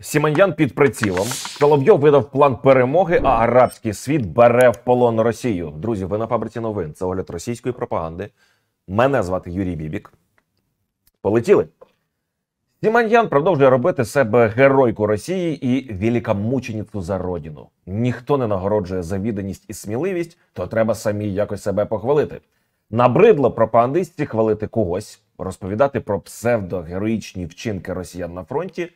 Сіманьян під прицілом Соловйов видав план перемоги, а арабський світ бере в полон Росію. Друзі, ви на фабриці новин. Це огляд російської пропаганди. Мене звати Юрій Бібік. Полетіли. Сіманьян продовжує робити себе геройку Росії і великомученицю за родину. Ніхто не нагороджує за відданість і сміливість, то треба самі якось себе похвалити. Набридло пропагандисті хвалити когось, розповідати про псевдогероїчні вчинки росіян на фронті.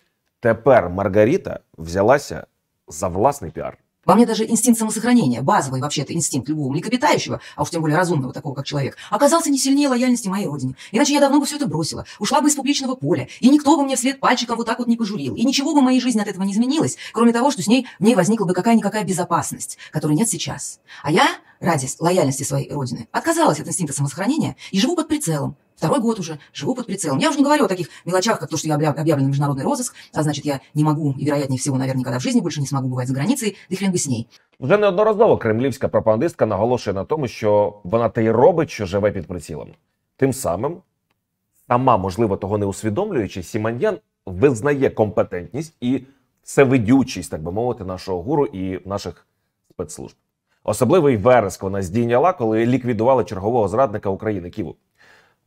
Тепер Маргарита взялася за власний піар. Во мне даже инстинкт самосохранения, базовый вообще-то инстинкт любого млекопитающего, а уж тем более разумного такого, как человек, оказался не сильнее лояльности моей родине. Иначе я давно бы все это бросила, ушла бы из публичного поля, и никто бы мне вслед пальчиком вот так вот не пожурил, и ничего бы в моей жизни от этого не изменилось, кроме того, что с ней, в ней возникла бы какая-никакая безопасность, которой нет сейчас. А я, ради лояльности своей родины, отказалась от инстинкта самосохранения и живу под прицелом, Второй год уже живу под прицелом. Я уже не говорю о таких мелочах, как то, что я объявлен в международный розыск, а значит, я не могу и, вероятнее всего, наверное, никогда в жизни больше не смогу бывать за границей, да хрен бы с ней. Вже неодноразово кремлівська пропагандистка наголошує на тому, що вона те й робить, що живе під прицілом. Тим самим, сама, можливо, того не усвідомлюючи, Сіманьян визнає компетентність і всевидючість, так би мовити, нашого гуру і наших спецслужб. Особливий вереск вона здійняла, коли ліквідували чергового зрадника України Ківу.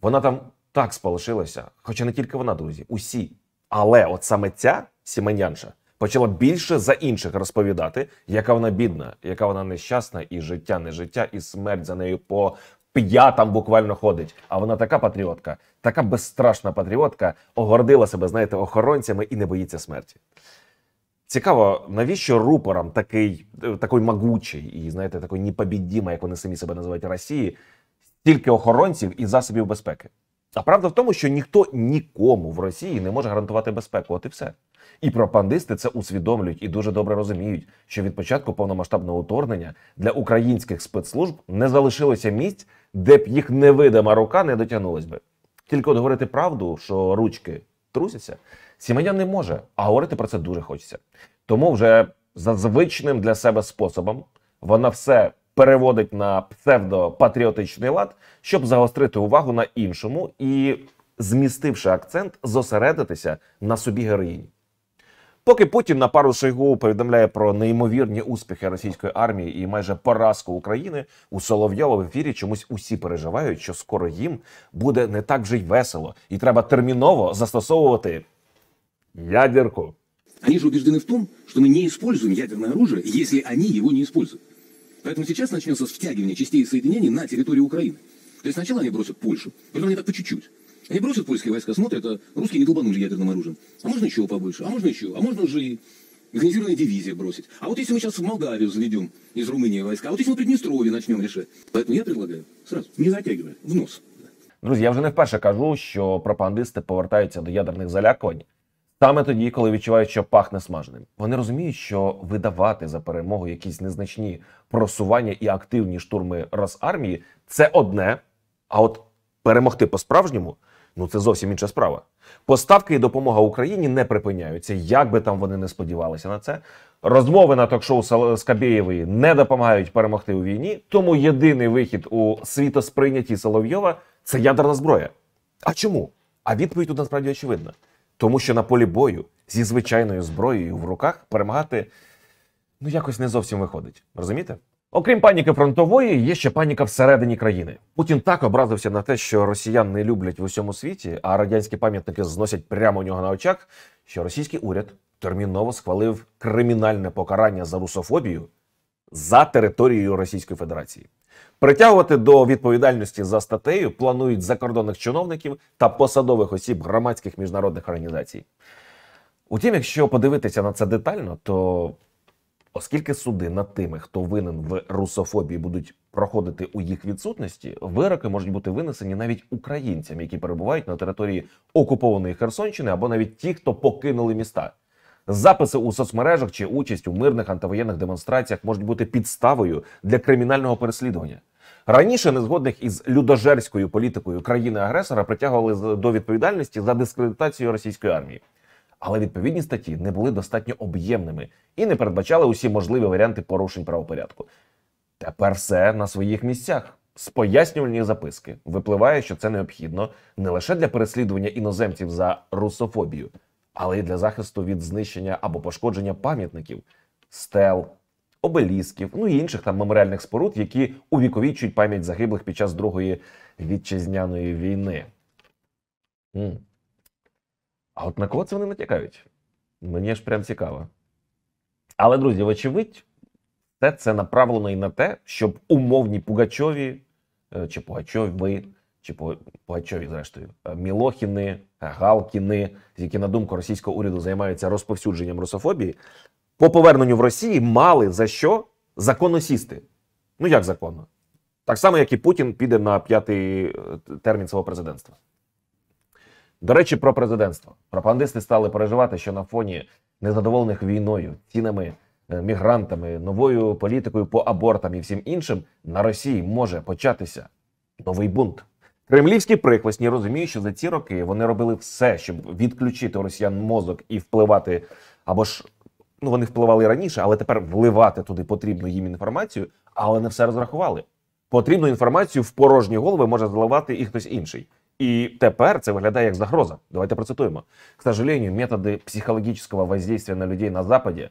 Вона там так сполошилася. Хоча не тільки вона, друзі, усі. Але от саме ця сіменянша почала більше за інших розповідати, яка вона бідна, яка вона нещасна, і життя, не життя, і смерть за нею по п'ятам буквально ходить. А вона така патріотка, така безстрашна патріотка, огордила себе, знаєте, охоронцями і не боїться смерті. Цікаво, навіщо рупорам такий такий могучий і знаєте, такий непобідімий, як вони самі себе називають Росії, тільки охоронців і засобів безпеки. А правда в тому, що ніхто нікому в Росії не може гарантувати безпеку. От і все. І пропагандисти це усвідомлюють і дуже добре розуміють, що від початку повномасштабного вторгнення для українських спецслужб не залишилося місць, де б їх невидима рука не дотягнулась би. Тільки от говорити правду, що ручки трусяться, сімей'ян не може, а говорити про це дуже хочеться. Тому вже за звичним для себе способом вона все переводить на псевдопатріотичний лад, щоб загострити увагу на іншому і, змістивши акцент, зосередитися на собі героїні. Поки Путін на пару Шойгу повідомляє про неймовірні успіхи російської армії і майже поразку України у Соловйова в ефірі чомусь усі переживають, що скоро їм буде не так вже й весело, і треба терміново застосовувати ядерку. Они ж убіждені в тому, що мы не используем ядерное оружие, если они його не используют. Поэтому сейчас начнется втягивание частей и соединений на территорию Украины. То есть сначала они бросят Польшу, причем они так по чуть-чуть. Они бросят польские войска, смотрят, а русские не долбанули ядерным оружием. А можно еще побольше, а можно еще, а можно уже и механизированная дивизия бросить. А вот если мы сейчас в Молдавию заведем из Румынии войска, а вот если мы Приднестровье начнем решать. Поэтому я предлагаю сразу, не затягивая, в нос. Друзі, я вже не вперше кажу, що пропагандисти повертаються до ядерних залякувань. Саме тоді, коли відчувають, що пахне смаженим, вони розуміють, що видавати за перемогу якісь незначні просування і активні штурми Росармії це одне. А от перемогти по-справжньому ну це зовсім інша справа. Поставки і допомога Україні не припиняються, як би там вони не сподівалися на це. Розмови на ток-шоу Скабєєвої не допомагають перемогти у війні. Тому єдиний вихід у світосприйнятті Соловйова це ядерна зброя. А чому? А відповідь тут насправді очевидна. Тому що на полі бою зі звичайною зброєю в руках перемагати ну якось не зовсім виходить. Розумієте? Окрім паніки фронтової, є ще паніка всередині країни. Путін так образився на те, що росіян не люблять в усьому світі, а радянські пам'ятники зносять прямо у нього на очах. Що російський уряд терміново схвалив кримінальне покарання за русофобію за територією Російської Федерації. Притягувати до відповідальності за статтею планують закордонних чиновників та посадових осіб громадських міжнародних організацій. Утім, якщо подивитися на це детально, то оскільки суди над тими, хто винен в русофобії, будуть проходити у їх відсутності, вироки можуть бути винесені навіть українцям, які перебувають на території окупованої Херсонщини або навіть ті, хто покинули міста. Записи у соцмережах чи участь у мирних антивоєнних демонстраціях можуть бути підставою для кримінального переслідування. Раніше незгодних із людожерською політикою країни-агресора притягували до відповідальності за дискредитацію російської армії, але відповідні статті не були достатньо об'ємними і не передбачали усі можливі варіанти порушень правопорядку. Тепер все на своїх місцях. З пояснювальні записки випливає, що це необхідно не лише для переслідування іноземців за русофобію, але й для захисту від знищення або пошкодження пам'ятників, стел, обелісків, ну і інших там меморіальних споруд, які увіковічують пам'ять загиблих під час Другої вітчизняної війни. М. А от на кого це вони натякають? Мені ж прям цікаво. Але, друзі, вочевидь, все це направлено і на те, щоб умовні Пугачові е, чи Пугачові чи Пугачові, зрештою е, Мілохіни, е, Галкіни, які на думку російського уряду займаються розповсюдженням русофобії, по поверненню в Росії мали за що законно сісти. Ну як законно? Так само, як і Путін піде на п'ятий е, термін свого президентства. До речі, про президентство. Пропагандисти стали переживати, що на фоні незадоволених війною, цінами, мігрантами, новою політикою по абортам і всім іншим на Росії може початися новий бунт. Кремлівські прихвостні розуміють, що за ці роки вони робили все, щоб відключити росіян мозок і впливати або ж. Ну, вони впливали раніше, але тепер вливати туди потрібну їм інформацію, але не все розрахували. Потрібну інформацію в порожні голови може заливати і хтось інший. І тепер це виглядає як загроза. Давайте процитуємо. К сожалению, методы психологического воздействия на людей на западі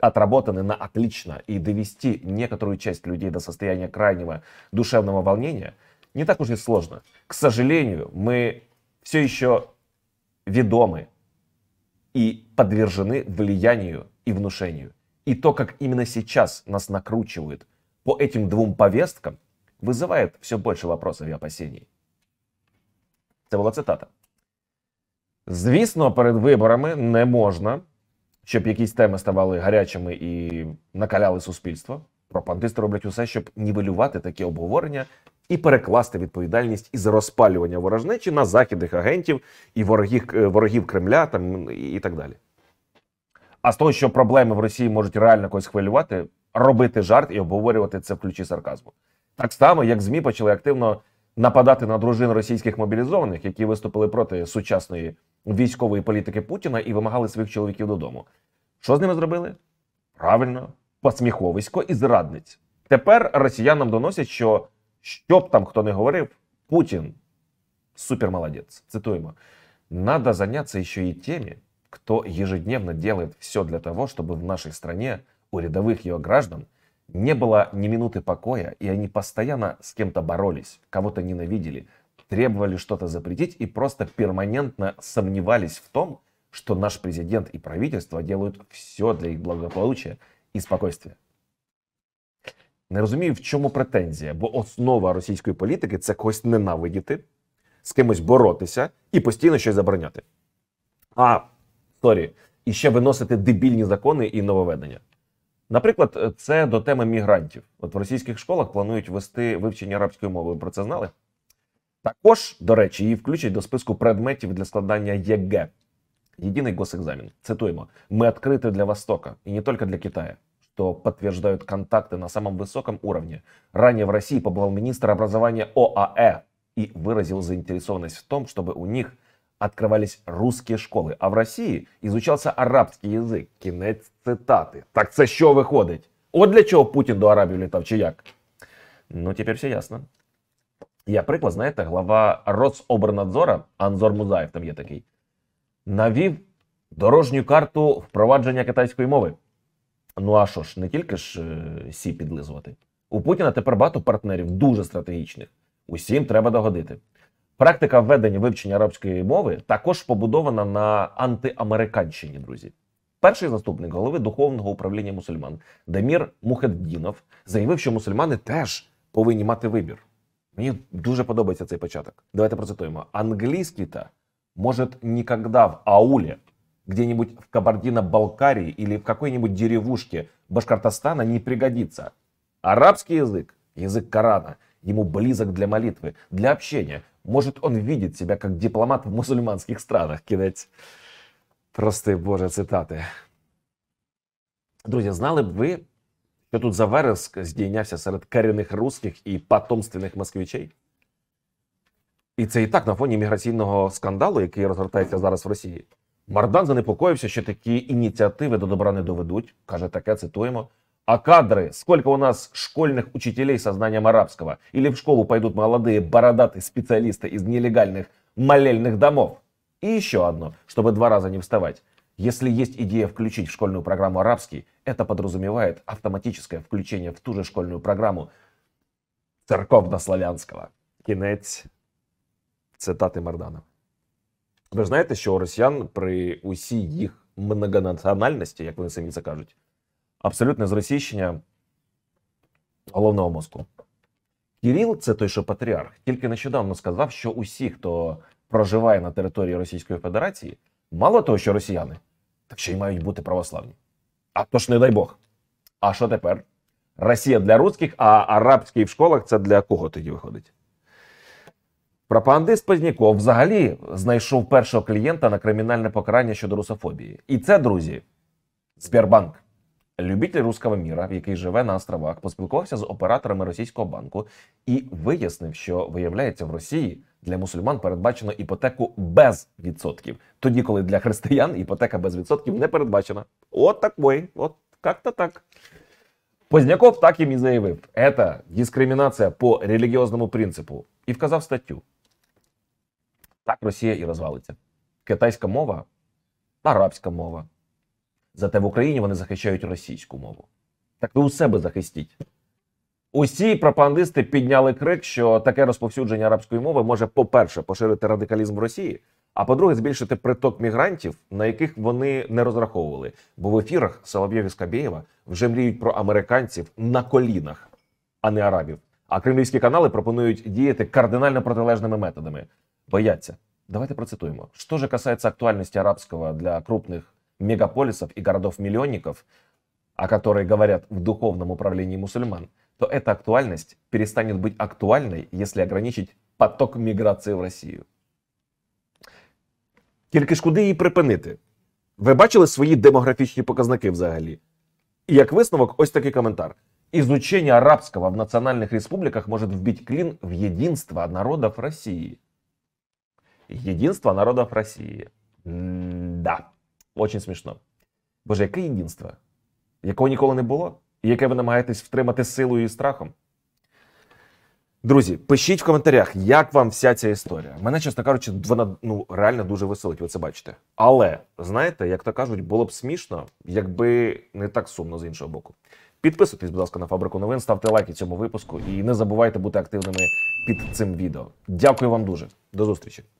отработаны на отлично, и довести некоторую часть людей до состояния крайнего душевного волнения – не так уж и сложно. К сожалению, мы все еще ведомы и подвержены влиянию и внушению. И то, как именно сейчас нас накручивают по этим двум повесткам, вызывает все больше вопросов и опасений. Это была цитата. Звісно, перед выборами не можно, можна, щоб якісь теми ставали гарячими і накаляли суспільство. Пропагандисти роблять усе, щоб нівелювати такие обговорення і перекласти відповідальність із розпалювання ворожнечі на західних агентів і ворогів е, ворогів Кремля, там і так далі. А з того, що проблеми в Росії можуть реально когось хвилювати, робити жарт і обговорювати це в ключі сарказму, так само як змі почали активно нападати на дружин російських мобілізованих, які виступили проти сучасної військової політики Путіна і вимагали своїх чоловіків додому. Що з ними зробили? Правильно, посміховисько і зрадниць. Тепер росіянам доносять, що Що там хто не говорив, Путін супер молодець. Цитуємо. Надо заняться еще и теми, кто ежедневно делает все для того, чтобы в нашей стране у рядовых ее граждан не было ни минуты покоя, и они постоянно с кем-то боролись, кого-то ненавидели, требовали что-то запретить и просто перманентно сомневались в том, что наш президент и правительство делают все для их благополучия и спокойствия. Не розумію, в чому претензія, бо основа російської політики це когось ненавидіти, з кимось боротися і постійно щось забороняти. А сорі, і ще виносити дебільні закони і нововведення. Наприклад, це до теми мігрантів. От в російських школах планують вести вивчення арабської мови. Ви про це знали? Також, до речі, її включать до списку предметів для складання ЄГЕ. Єдиний госекзамін. Цитуємо: ми відкриті для Востока і не тільки для Китаю. что подтверждают контакты на самом высоком уровне. Ранее в России побывал министр образования ОАЭ и выразил заинтересованность в том, чтобы у них открывались русские школы, а в России изучался арабский язык. Кінець цитаты. Так це що виходить? От для чого Путін до Арабії літав чи як? Ну, тепер все ясно. Я приклад, знаєте, глава Рособорнадзора Анзор Музаєв, там є такий, навів дорожню карту впровадження китайської мови. Ну а що ж, не тільки ж е, сі підлизувати. У Путіна тепер багато партнерів, дуже стратегічних. Усім треба догодити. Практика введення вивчення арабської мови також побудована на антиамериканщині, друзі. Перший заступник голови духовного управління мусульман Демір Мухеддінов заявив, що мусульмани теж повинні мати вибір. Мені дуже подобається цей початок. Давайте процитуємо: англійський та може ніколи в аулі где-нибудь в Кабардино-Балкарии или в какой-нибудь деревушке Башкортостана не пригодится. Арабский язык, язык Корана, ему близок для молитвы, для общения. Может, он видит себя как дипломат в мусульманских странах кидать. Простые, боже, цитаты. друзья знали бы ви, що тут за вереск здійнявся серед корінних русських і потомственних москвичей? и это и так на фоне миграционного скандала, который розгортається зараз в России Мардан занепокоївся, що такі ініціативи до добра не доведуть. Каже, таке цитуємо. А кадры? Сколько у нас школьных учителей со знанием арабского? Или в школу пойдут молодые бородатые специалисты из нелегальных молельных домов? И еще одно, чтобы два раза не вставать. Если есть идея включить в школьную программу арабский, это подразумевает автоматическое включение в ту же школьную программу церковно-славянского. Кінець цитати Марданова. Ви ж знаєте, що росіян при усій їх многонаціональності, як вони самі це кажуть, абсолютне зросійщення головного мозку. Кіріл, це той, що патріарх, тільки нещодавно сказав, що усі, хто проживає на території Російської Федерації, мало того, що росіяни, так ще й мають бути православні. А то ж, не дай Бог. А що тепер? Росія для русських, а арабські в школах це для кого тоді виходить? Пропагандист Позняков взагалі знайшов першого клієнта на кримінальне покарання щодо русофобії. І це, друзі, Сбербанк. Любитель руского міра, який живе на островах, поспілкувався з операторами російського банку і вияснив, що виявляється в Росії для мусульман передбачено іпотеку без відсотків, тоді коли для християн іпотека без відсотків не передбачена. От так бой, от як-то так. Позняков так їм і заявив: це дискримінація по релігіозному принципу і вказав статтю. Так Росія і розвалиться. Китайська мова, арабська мова. Зате в Україні вони захищають російську мову. Так ви у себе захистіть. Усі пропагандисти підняли крик, що таке розповсюдження арабської мови може, по-перше, поширити радикалізм в Росії, а по-друге, збільшити приток мігрантів, на яких вони не розраховували. Бо в ефірах Соловйові Скабєєва вже мріють про американців на колінах, а не арабів. А кремлівські канали пропонують діяти кардинально протилежними методами. Бояться. Давайте процитуем. Что же касается актуальности арабского для крупных мегаполисов и городов-миллионников, о которой говорят в духовном управлении мусульман, то эта актуальность перестанет быть актуальной, если ограничить поток миграции в Россию. Только ж куди її припинити? Ви бачили свої демографічні показники взагалі? И как висновок, ось такий коментар. Изучение арабского в национальных республиках может вбить клин в единство народов России. Единство народов России. М да, очень смішно. Боже, яке єдинство? Якого ніколи не було? І яке ви намагаєтесь втримати силою і страхом? Друзі, пишіть в коментарях, як вам вся ця історія. Мене, чесно кажучи, вона ну реально дуже веселить, ви це бачите. Але знаєте, як то кажуть, було б смішно, якби не так сумно з іншого боку. Підписуйтесь, будь ласка, на фабрику новин, ставте лайки цьому випуску і не забувайте бути активними під цим відео. Дякую вам дуже. До зустрічі.